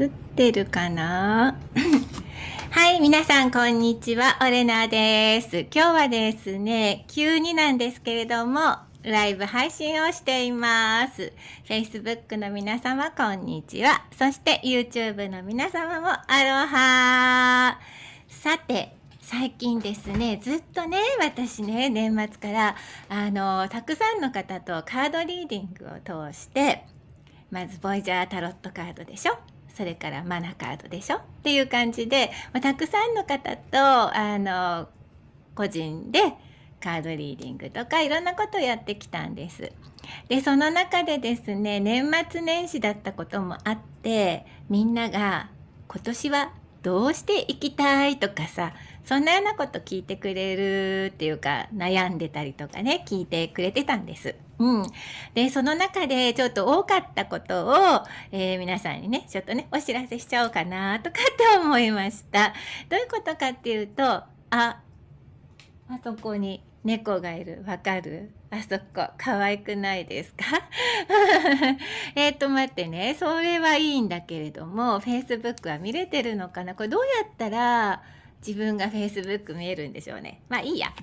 映ってるかな はい、皆さん、こんにちは。オレナです。今日はですね、急になんですけれども、ライブ配信をしています。Facebook の皆様、こんにちは。そして YouTube の皆様も、アロハさて、最近ですねずっとね私ね年末からあのたくさんの方とカードリーディングを通してまずボイジャータロットカードでしょそれからマナカードでしょっていう感じで、まあ、たくさんの方とあの個人でカードリーディングとかいろんなことをやってきたんです。でその中でですね年末年始だったこともあってみんなが今年はどうしていきたいとかさそんなようなこと聞いてくれるっていうか悩んでたりとかね聞いてくれてたんです。うん、でその中でちょっと多かったことを、えー、皆さんにねちょっとねお知らせしちゃおうかなとかって思いました。どういうことかっていうとああそこに猫がいるわかるあそこ可愛くないですか えっと待ってねそれはいいんだけれども Facebook は見れてるのかなこれどうやったら自分が Facebook 見えるんでしょうね。まあいいや。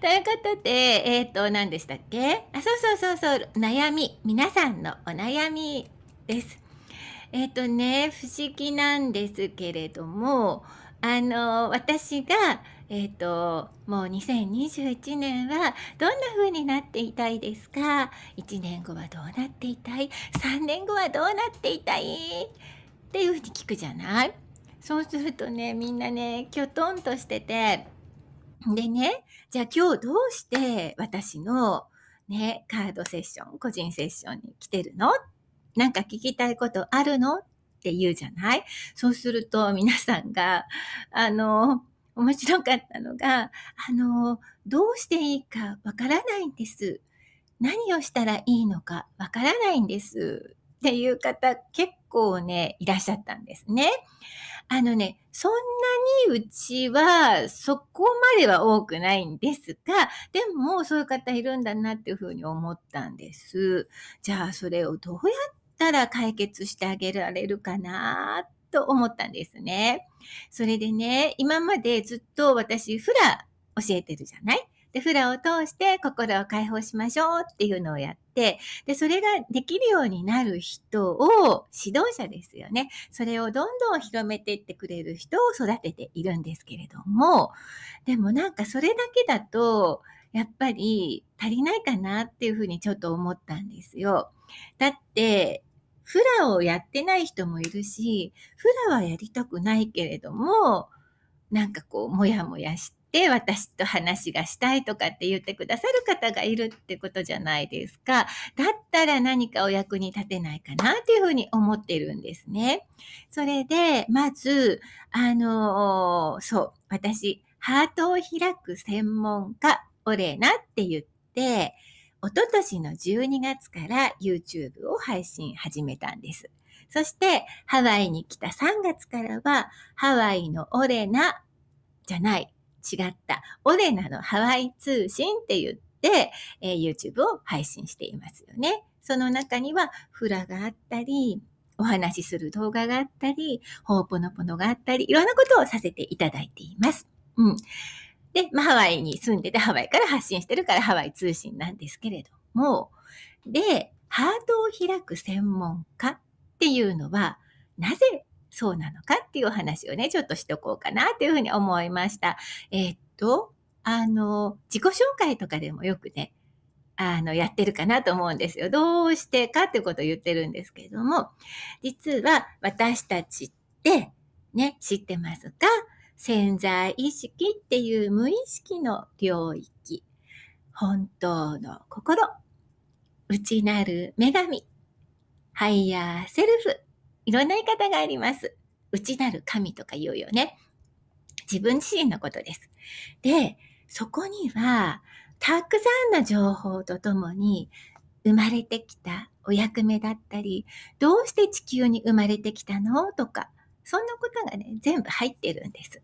ということで、えっ、ー、と、何でしたっけあ、そうそうそうそう、悩み。皆さんのお悩みです。えっ、ー、とね、不思議なんですけれども、あの、私が、えっ、ー、と、もう2021年はどんな風になっていたいですか ?1 年後はどうなっていたい ?3 年後はどうなっていたいっていうふうに聞くじゃないそうするとね、みんなね、きょとんとしてて、でね、じゃあ今日どうして私のね、カードセッション、個人セッションに来てるのなんか聞きたいことあるのって言うじゃないそうすると皆さんが、あの、面白かったのが、あの、どうしていいかわからないんです。何をしたらいいのかわからないんです。っていう方結構ね、いらっしゃったんですね。あのね、そんなにうちはそこまでは多くないんですが、でもそういう方いるんだなっていうふうに思ったんです。じゃあそれをどうやったら解決してあげられるかなと思ったんですね。それでね、今までずっと私フラ教えてるじゃないで、フラを通して心を解放しましょうっていうのをやっ、で、それができるようになる人を、指導者ですよね。それをどんどん広めていってくれる人を育てているんですけれども、でもなんかそれだけだと、やっぱり足りないかなっていうふうにちょっと思ったんですよ。だって、フラをやってない人もいるし、フラはやりたくないけれども、なんかこう、もやもやして、って私と話がしたいとかって言ってくださる方がいるってことじゃないですか。だったら何かお役に立てないかなっていうふうに思ってるんですね。それで、まず、あのー、そう、私、ハートを開く専門家、オレナって言って、おととしの12月から YouTube を配信始めたんです。そして、ハワイに来た3月からは、ハワイのオレナじゃない、違った、オレナのハワイ通信って言って、えー、YouTube を配信していますよね。その中には、フラがあったり、お話しする動画があったり、ほうぽのぽのがあったり、いろんなことをさせていただいています。うん。で、まあ、ハワイに住んでて、ハワイから発信してるから、ハワイ通信なんですけれども、で、ハートを開く専門家っていうのは、なぜそうなのかっていうお話をね、ちょっとしとこうかなっていうふうに思いました。えー、っと、あの、自己紹介とかでもよくね、あの、やってるかなと思うんですよ。どうしてかってことを言ってるんですけれども、実は私たちって、ね、知ってますか潜在意識っていう無意識の領域。本当の心。内なる女神。ハイヤーセルフ。いろんな言い方があります。内なる神とか言うよね。自分自身のことです。で、そこには、たくさんの情報とともに、生まれてきたお役目だったり、どうして地球に生まれてきたのとか、そんなことがね、全部入ってるんです。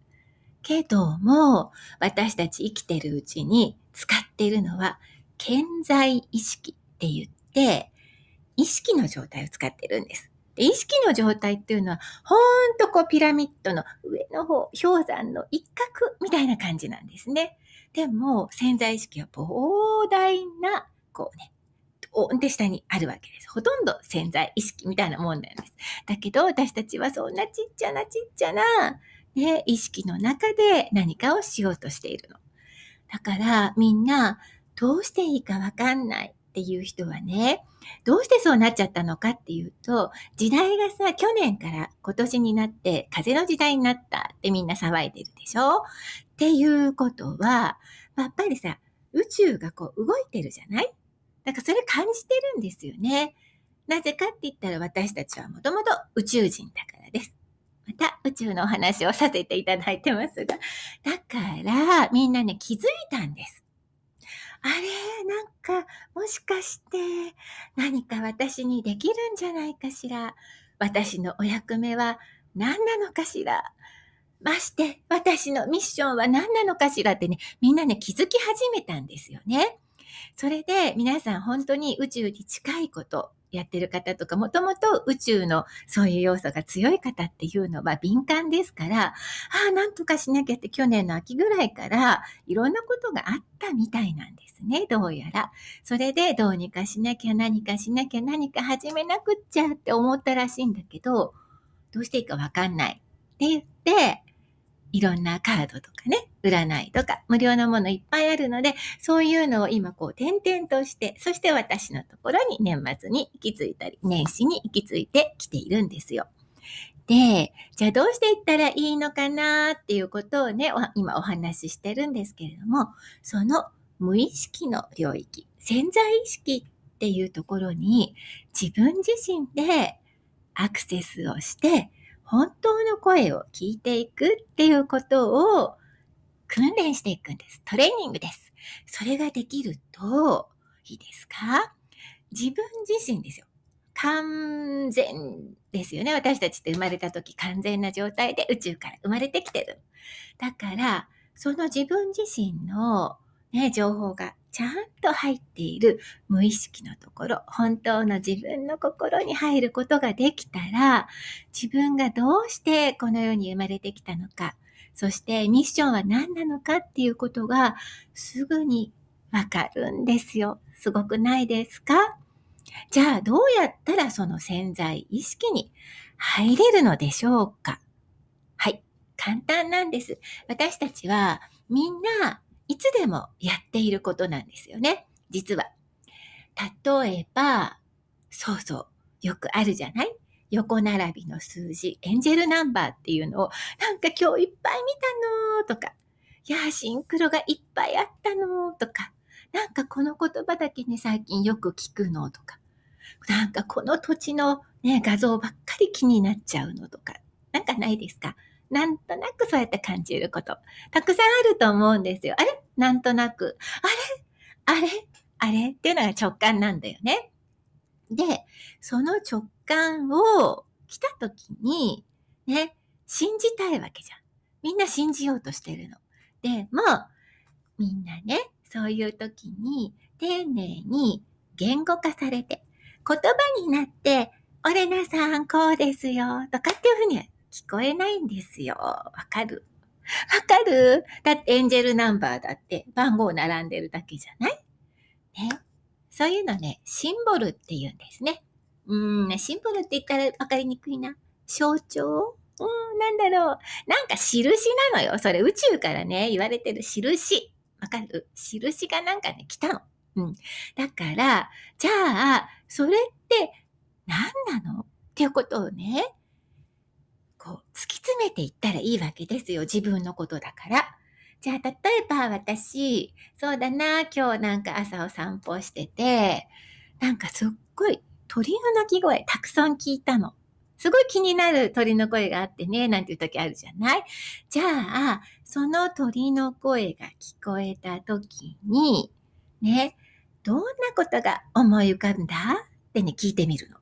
けども、私たち生きてるうちに使っているのは、健在意識って言って、意識の状態を使ってるんです。で意識の状態っていうのは、ほんとこうピラミッドの上の方、氷山の一角みたいな感じなんですね。でも、潜在意識は膨大な、こうね、で下にあるわけです。ほとんど潜在意識みたいなもんなんです。だけど、私たちはそんなちっちゃなちっちゃな、ね、意識の中で何かをしようとしているの。だから、みんな、どうしていいかわかんないっていう人はね、どうしてそうなっちゃったのかっていうと、時代がさ、去年から今年になって、風の時代になったってみんな騒いでるでしょっていうことは、やっぱりさ、宇宙がこう動いてるじゃないだからそれ感じてるんですよね。なぜかって言ったら私たちはもともと宇宙人だからです。また宇宙のお話をさせていただいてますが。だからみんなね気づいたんです。あれ、なんか、もしかして、何か私にできるんじゃないかしら。私のお役目は何なのかしら。まして、私のミッションは何なのかしらってね、みんなね、気づき始めたんですよね。それで皆さん本当に宇宙に近いこと、やってる方とか、もともと宇宙のそういう要素が強い方っていうのは敏感ですから、ああ、なんとかしなきゃって去年の秋ぐらいからいろんなことがあったみたいなんですね、どうやら。それでどうにかしなきゃ何かしなきゃ何か始めなくっちゃって思ったらしいんだけど、どうしていいかわかんないって言って、いろんなカードとかね、占いとか、無料のものいっぱいあるので、そういうのを今こう点々として、そして私のところに年末に行き着いたり、年始に行き着いてきているんですよ。で、じゃあどうしていったらいいのかなっていうことをね、今お話ししてるんですけれども、その無意識の領域、潜在意識っていうところに自分自身でアクセスをして本当の声を聞いていくっていうことを訓練していくんです。トレーニングです。それができると、いいですか自分自身ですよ。完全ですよね。私たちって生まれた時完全な状態で宇宙から生まれてきてる。だから、その自分自身のね、情報がちゃんと入っている無意識のところ、本当の自分の心に入ることができたら、自分がどうしてこの世に生まれてきたのか、そしてミッションは何なのかっていうことがすぐにわかるんですよ。すごくないですかじゃあどうやったらその潜在意識に入れるのでしょうかはい。簡単なんです。私たちはみんないつでもやっていることなんですよね。実は。例えば、そうそう、よくあるじゃない横並びの数字、エンジェルナンバーっていうのを、なんか今日いっぱい見たのとか、いや、シンクロがいっぱいあったのとか、なんかこの言葉だけね、最近よく聞くのとか、なんかこの土地のね、画像ばっかり気になっちゃうのとか、なんかないですかなんとなくそうやって感じること。たくさんあると思うんですよ。あれなんとなく。あれあれあれっていうのが直感なんだよね。で、その直感を来た時に、ね、信じたいわけじゃん。みんな信じようとしてるの。でも、みんなね、そういう時に、丁寧に言語化されて、言葉になって、俺なさんこうですよ、とかっていうふうに聞こえないんですよ。わかるわかるだってエンジェルナンバーだって番号並んでるだけじゃないね。そういうのね、シンボルって言うんですね。うん、シンボルって言ったらわかりにくいな。象徴うん、なんだろう。なんか印なのよ。それ宇宙からね、言われてる印。わかる印がなんかね、来たの。うん。だから、じゃあ、それって何なのっていうことをね、突き詰めていったらいいわけですよ。自分のことだから。じゃあ、例えば私、そうだな、今日なんか朝を散歩してて、なんかすっごい鳥の鳴き声たくさん聞いたの。すごい気になる鳥の声があってね、なんていう時あるじゃないじゃあ、その鳥の声が聞こえた時に、ね、どんなことが思い浮かんだってね、聞いてみるの。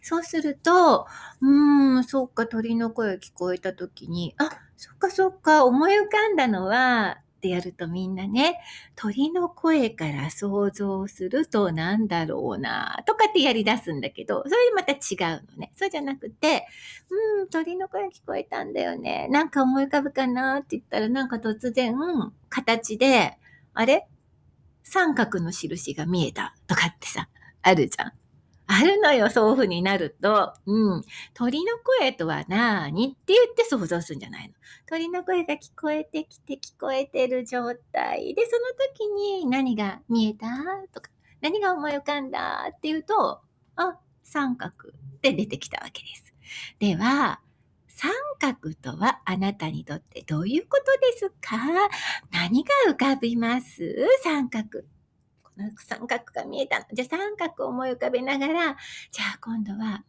そうすると、うーん、そっか、鳥の声聞こえた時に、あ、そっかそっか、思い浮かんだのは、ってやるとみんなね、鳥の声から想像するとなんだろうな、とかってやり出すんだけど、それまた違うのね。そうじゃなくて、うん、鳥の声聞こえたんだよね。なんか思い浮かぶかなって言ったら、なんか突然、形で、あれ三角の印が見えたとかってさ、あるじゃん。あるのよ、そういう風になると。うん。鳥の声とは何って言って想像するんじゃないの。鳥の声が聞こえてきて聞こえてる状態で、その時に何が見えたとか、何が思い浮かんだっていうと、あ、三角って出てきたわけです。では、三角とはあなたにとってどういうことですか何が浮かびます三角っなんか三角が見えたの。じゃあ三角を思い浮かべながら、じゃあ今度は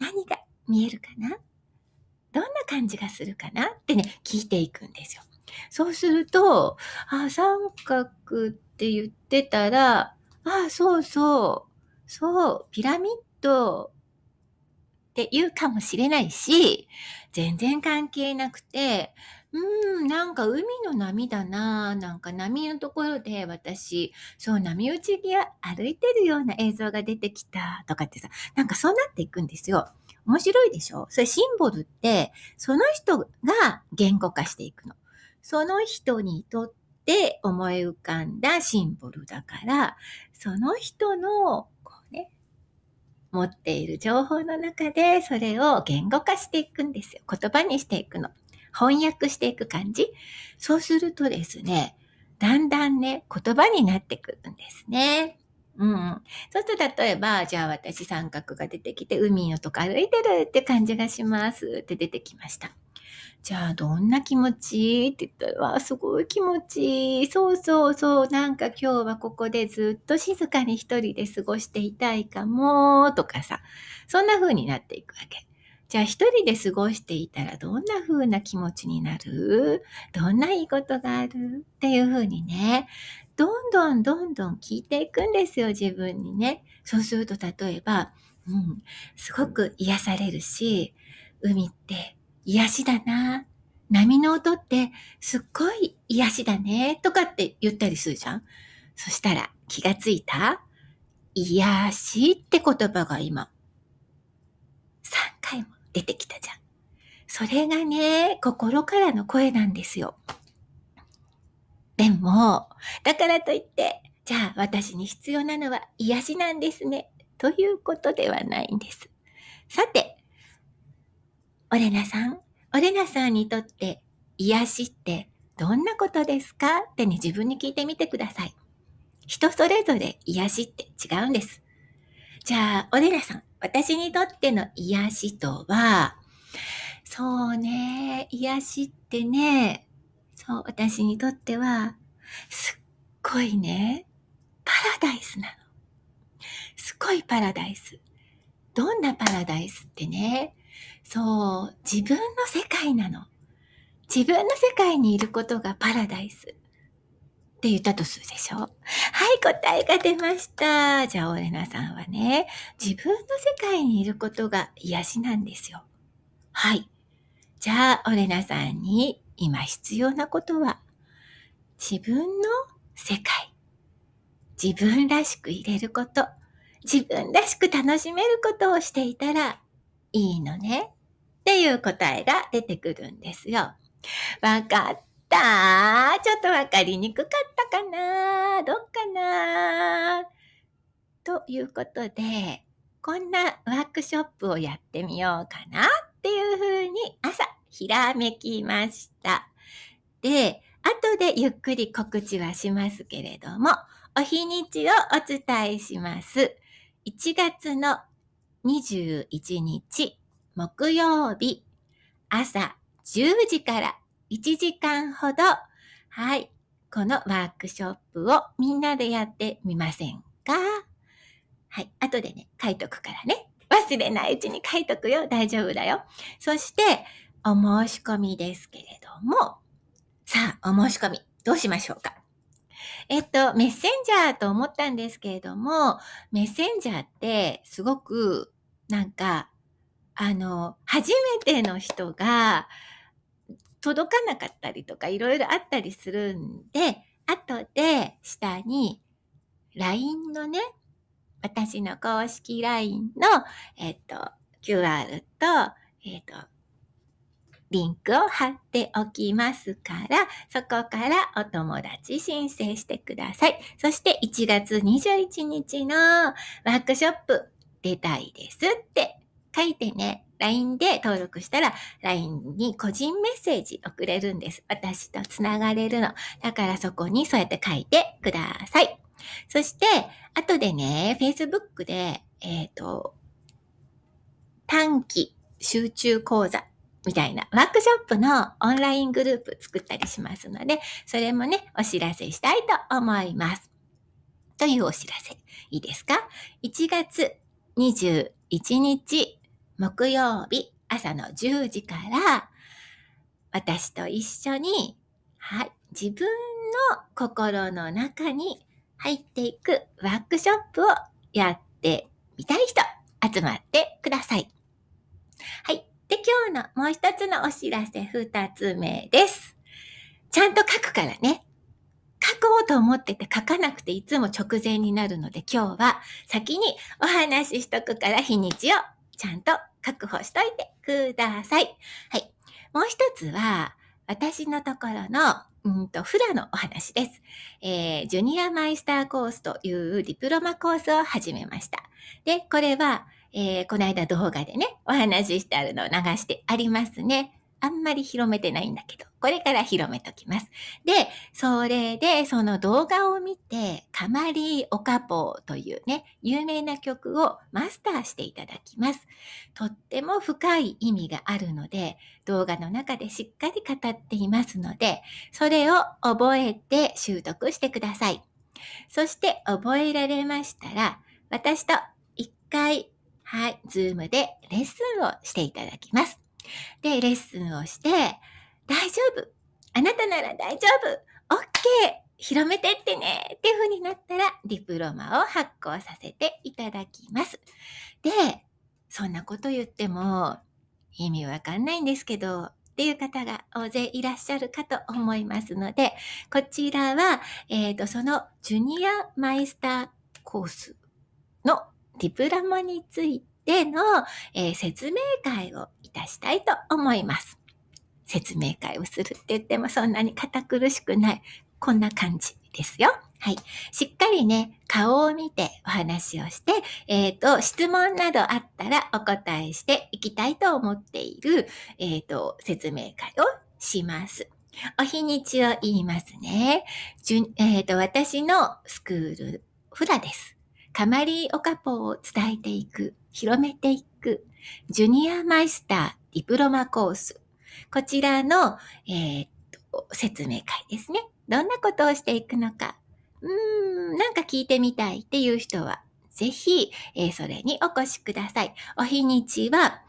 何が見えるかなどんな感じがするかなってね、聞いていくんですよ。そうすると、あ、三角って言ってたら、あ、そうそう、そう、ピラミッドって言うかもしれないし、全然関係なくて、うーん、なんか海の波だな。なんか波のところで私、そう波打ち際歩いてるような映像が出てきたとかってさ、なんかそうなっていくんですよ。面白いでしょそれシンボルって、その人が言語化していくの。その人にとって思い浮かんだシンボルだから、その人の、こうね、持っている情報の中で、それを言語化していくんですよ。言葉にしていくの。翻訳していく感じ。そうするとですね、だんだんね、言葉になってくるんですね。うん。そうすると、例えば、じゃあ私三角が出てきて、海のとこ歩いてるって感じがしますって出てきました。じゃあ、どんな気持ちって言ったら、わあ、すごい気持ちいい。そうそうそう。なんか今日はここでずっと静かに一人で過ごしていたいかも、とかさ。そんな風になっていくわけ。じゃあ一人で過ごしていたらどんな風な気持ちになるどんないいことがあるっていう風にね、どんどんどんどん聞いていくんですよ、自分にね。そうすると例えば、うん、すごく癒されるし、海って癒しだな、波の音ってすっごい癒しだね、とかって言ったりするじゃん。そしたら気がついた癒しって言葉が今出てきたじゃん。それがね、心からの声なんですよ。でも、だからといって、じゃあ私に必要なのは癒しなんですね。ということではないんです。さて、オレナさん、オレナさんにとって癒しってどんなことですかってね、自分に聞いてみてください。人それぞれ癒しって違うんです。じゃあ、オレナさん、私にとっての癒しとは、そうね、癒しってね、そう、私にとっては、すっごいね、パラダイスなの。すごいパラダイス。どんなパラダイスってね、そう、自分の世界なの。自分の世界にいることがパラダイス。って言ったとするでしょはい、答えが出ました。じゃあ、オレナさんはね、自分の世界にいることが癒しなんですよ。はい。じゃあ、オレナさんに今必要なことは、自分の世界。自分らしく入れること。自分らしく楽しめることをしていたらいいのね。っていう答えが出てくるんですよ。わかったちょっとわかりにくかっかなどっかなということで、こんなワークショップをやってみようかなっていうふうに朝ひらめきました。で、後でゆっくり告知はしますけれども、お日にちをお伝えします。1月の21日木曜日朝10時から1時間ほど、はい、このワークショップをみんなでやってみませんかはい。後でね、書いとくからね。忘れないうちに書いとくよ。大丈夫だよ。そして、お申し込みですけれども、さあ、お申し込み、どうしましょうかえっと、メッセンジャーと思ったんですけれども、メッセンジャーってすごく、なんか、あの、初めての人が、届かなかったりとかいろいろあったりするんで、後で下に LINE のね、私の公式 LINE の、えっ、ー、と、QR と、えっ、ー、と、リンクを貼っておきますから、そこからお友達申請してください。そして1月21日のワークショップ出たいですって書いてね。LINE で登録したら、LINE に個人メッセージ送れるんです。私とつながれるの。だからそこにそうやって書いてください。そして、後でね、Facebook で、えっ、ー、と、短期集中講座みたいなワークショップのオンライングループ作ったりしますので、それもね、お知らせしたいと思います。というお知らせ。いいですか ?1 月21日木曜日朝の10時から、私と一緒に、はい、自分の心の中に入っていくワークショップをやってみたい人、集まってください。はい。で、今日のもう一つのお知らせ、二つ目です。ちゃんと書くからね。書こうと思ってて書かなくていつも直前になるので今日は先にお話ししとくから日にちをちゃんと確保しといてください。はい。もう一つは、私のところのうんと、フラのお話です。えー、ジュニアマイスターコースというディプロマコースを始めました。で、これは、えー、この間動画でね、お話ししてあるのを流してありますね。あんまり広めてないんだけど、これから広めときます。で、それで、その動画を見て、カマリーオカポーというね、有名な曲をマスターしていただきます。とっても深い意味があるので、動画の中でしっかり語っていますので、それを覚えて習得してください。そして覚えられましたら、私と一回、はい、ズームでレッスンをしていただきます。で、レッスンをして、大丈夫あなたなら大丈夫 !OK! 広めてってねっていう風になったら、ディプロマを発行させていただきます。で、そんなこと言っても意味わかんないんですけど、っていう方が大勢いらっしゃるかと思いますので、こちらは、えっ、ー、と、そのジュニアマイスターコースのディプロマについて、での、えー、説明会をいたしたいと思います。説明会をするって言ってもそんなに堅苦しくない。こんな感じですよ。はい。しっかりね、顔を見てお話をして、えっ、ー、と、質問などあったらお答えしていきたいと思っている、えっ、ー、と、説明会をします。お日にちを言いますね。えっ、ー、と、私のスクール、フラです。カマリーオカポを伝えていく、広めていく、ジュニアマイスターディプロマコース。こちらの、えー、っと、説明会ですね。どんなことをしていくのか。うーん、なんか聞いてみたいっていう人は、ぜひ、えー、それにお越しください。お日にちは、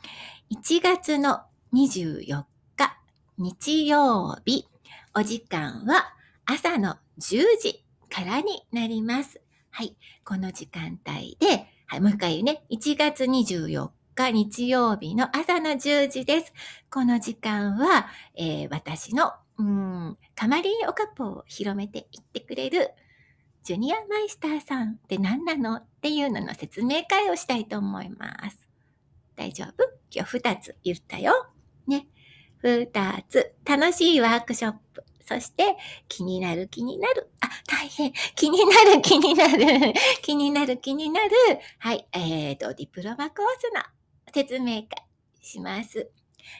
1月の24日、日曜日。お時間は朝の10時からになります。はい。この時間帯で、はい、もう一回ね、1月24日日曜日の朝の10時です。この時間は、えー、私の、うん、カマリンオカポを広めていってくれる、ジュニアマイスターさんって何なのっていうのの説明会をしたいと思います。大丈夫今日2つ言ったよ。ね。2つ。楽しいワークショップ。そして、気になる、気になる。あ、大変。気になる、気になる。気になる、気になる。はい。えっ、ー、と、ディプロマコースの説明会します。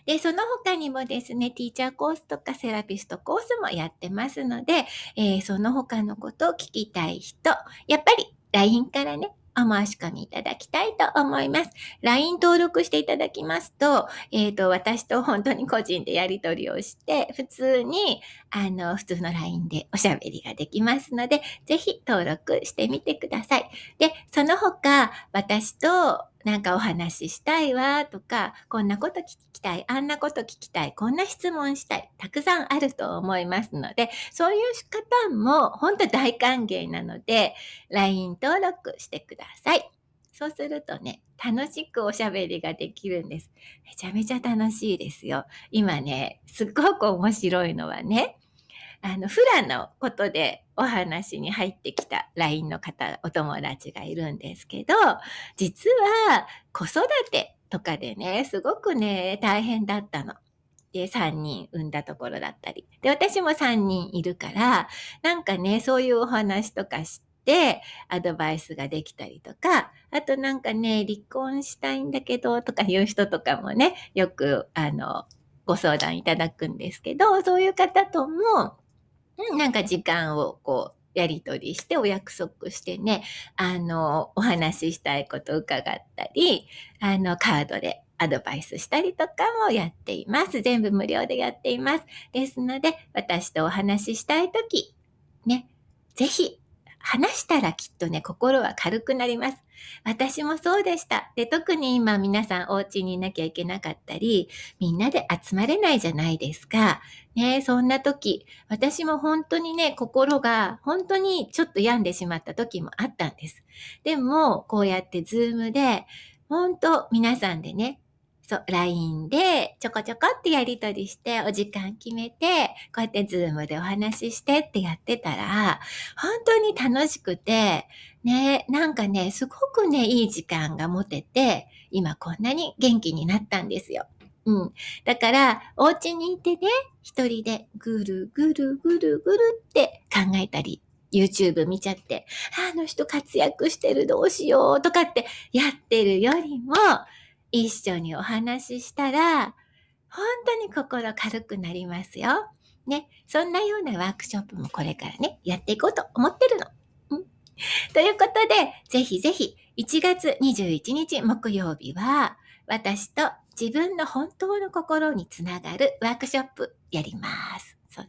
で、その他にもですね、ティーチャーコースとかセラピストコースもやってますので、えー、その他のことを聞きたい人、やっぱり LINE からね、お申し込みいただきたいと思います。LINE 登録していただきますと、えっ、ー、と、私と本当に個人でやり取りをして、普通に、あの、普通の LINE でおしゃべりができますので、ぜひ登録してみてください。で、その他、私と、なんかお話ししたいわとか、こんなこと聞きたい、あんなこと聞きたい、こんな質問したい、たくさんあると思いますので、そういう方も本当大歓迎なので、LINE 登録してください。そうするとね、楽しくおしゃべりができるんです。めちゃめちゃ楽しいですよ。今ね、すっごく面白いのはね、あの、普段のことでお話に入ってきた LINE の方、お友達がいるんですけど、実は子育てとかでね、すごくね、大変だったの。で、3人産んだところだったり。で、私も3人いるから、なんかね、そういうお話とかして、アドバイスができたりとか、あとなんかね、離婚したいんだけど、とかいう人とかもね、よく、あの、ご相談いただくんですけど、そういう方とも、なんか時間をこう、やり取りしてお約束してね、あの、お話ししたいこと伺ったり、あの、カードでアドバイスしたりとかもやっています。全部無料でやっています。ですので、私とお話ししたいとき、ね、ぜひ話したらきっとね、心は軽くなります。私もそうでした。で、特に今皆さんお家にいなきゃいけなかったり、みんなで集まれないじゃないですか。ねそんな時、私も本当にね、心が本当にちょっと病んでしまった時もあったんです。でも、こうやってズームで、本当皆さんでね、そう、LINE でちょこちょこってやりとりして、お時間決めて、こうやってズームでお話ししてってやってたら、本当に楽しくて、ね、なんかね、すごくね、いい時間が持てて、今こんなに元気になったんですよ。うん。だから、お家にいてね、一人でぐるぐるぐるぐるって考えたり YouTube 見ちゃって、あの人活躍してるどうしようとかってやってるよりも、一緒にお話ししたら、本当に心軽くなりますよ。ね。そんなようなワークショップもこれからね、やっていこうと思ってるの。うん、ということで、ぜひぜひ、1月21日木曜日は、私と自分の本当の心につながるワークショップやります。そう。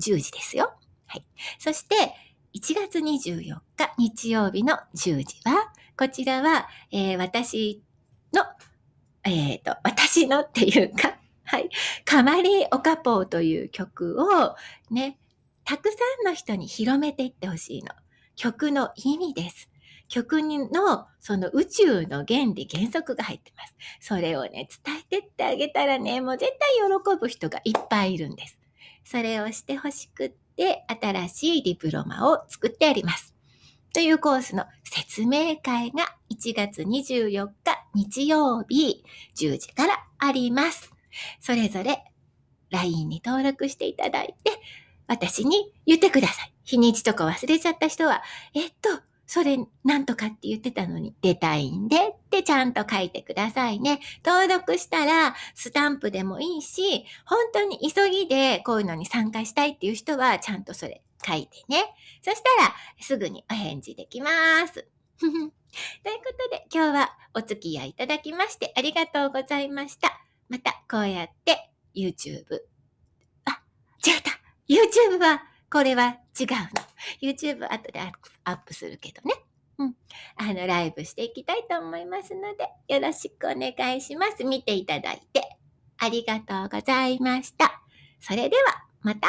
10時ですよ。はい。そして、1月24日日曜日の10時は、こちらは、えー、私の、えっ、ー、と、私のっていうか、はい、カマリオカポーという曲をね、たくさんの人に広めていってほしいの。曲の意味です。曲のその宇宙の原理原則が入ってます。それをね、伝えてってあげたらね、もう絶対喜ぶ人がいっぱいいるんです。それをしてほしくって、新しいディプロマを作ってあります。というコースの説明会が1月24日日曜日10時からあります。それぞれ LINE に登録していただいて、私に言ってください。日にちとか忘れちゃった人は、えっと、それなんとかって言ってたのに出たいんでってちゃんと書いてくださいね。登録したらスタンプでもいいし、本当に急ぎでこういうのに参加したいっていう人はちゃんとそれ書いてね。そしたら、すぐにお返事できます。ということで、今日はお付き合いいただきましてありがとうございました。また、こうやって YouTube。あ、違った !YouTube は、これは違うの。YouTube 後でアップするけどね。うん。あの、ライブしていきたいと思いますので、よろしくお願いします。見ていただいて。ありがとうございました。それでは、また